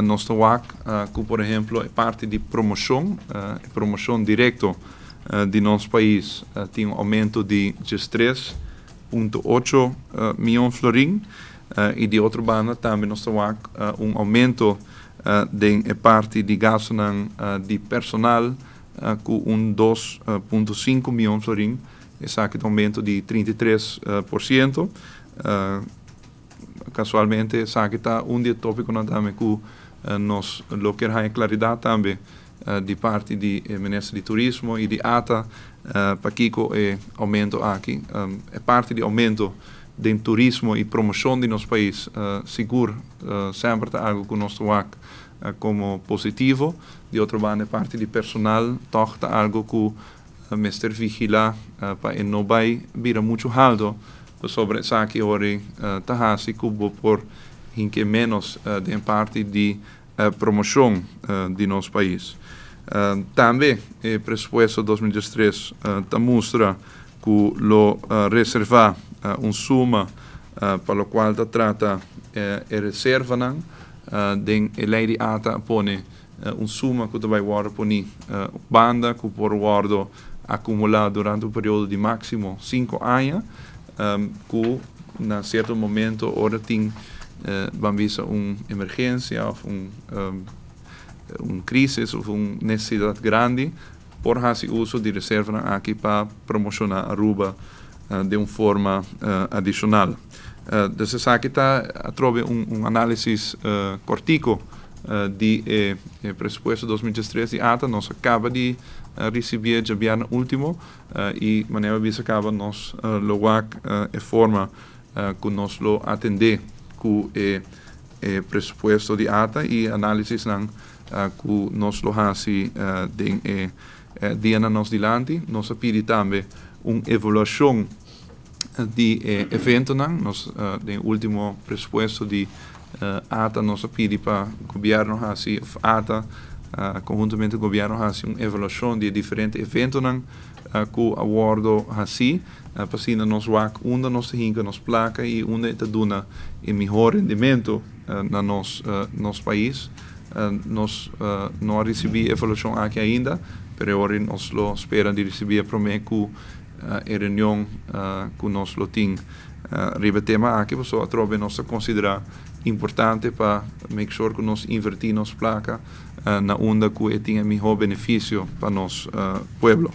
nosso temos como por exemplo, a é parte de promoção, eh, promoção direta eh, de nosso país, eh, tem um aumento de 13,8 milhões de florins, e de outra banda também nosso trabalho, um aumento de parte de gasto de personal com um 2,5 milhões de florins, esse um aumento de 33%. Uh, casualmente, essa está um dia tópico também com eh, nos loker ha en claridad tambe eh, di parte di eh, Ministro di Turismo e di ATA pa kiko e aumento aqui. é parte di aumento de turismo e promoção de nosso país, seguro sempre está algo que nós trabalhamos como positivo. De outra banda, parte de personal, toca algo que o mestre vigila para não vai vira muito alto sobre isso que hoje está a cubo por in hinke menos eh, de parte de eh, promoção eh, de nosso país. também, il pressuposto 2023 uh, mostra che lo reserva um suma per la quale trata uh, reserva não, den lei di ata pone un summa che doveva guarda poni banda che può essere accumulata durante un periodo di massimo 5 anni um, ehm, che in un certo momento ora tiene uh, eh, uma emergência, ou um, um, uma crise, ou uma necessidade grande, por fazer uso de reserva aqui para promocionar Aruba uh, de uma forma uh, adicional. Uh, aqui está um, um análise uh, cortico uh, de eh, eh, pressuposto 2013 ATA, nós acaba de uh, receber já biano último uh, e maneira que acaba nós uh, logo a forma uh, que nós lo atender el eh, eh, presupuesto de ata y análisis que ah, nos lo hasi de ah, den eh, nos dilanti nos un evaluación ah, de evento nos den presupuesto de ata nos apidi pa gobierno hasi ata uh, conjuntamente com o governo, há uma evolução de diferentes eventos uh, eh, que o acordo assim, uh, eh, para assim nós vamos onde nós temos nos placa e onde está dando um melhor rendimento uh, no nosso, uh, nosso país. Uh, nós uh, não recebemos evolução aqui ainda, mas agora nós esperamos de receber a promessa que uh, a reunião uh, que nós temos uh, riba tema aqui, só a trova nós considerar importante para make sure que nós invertimos placa uh, na onda que tenha melhor benefício para nosso uh, eh, povo.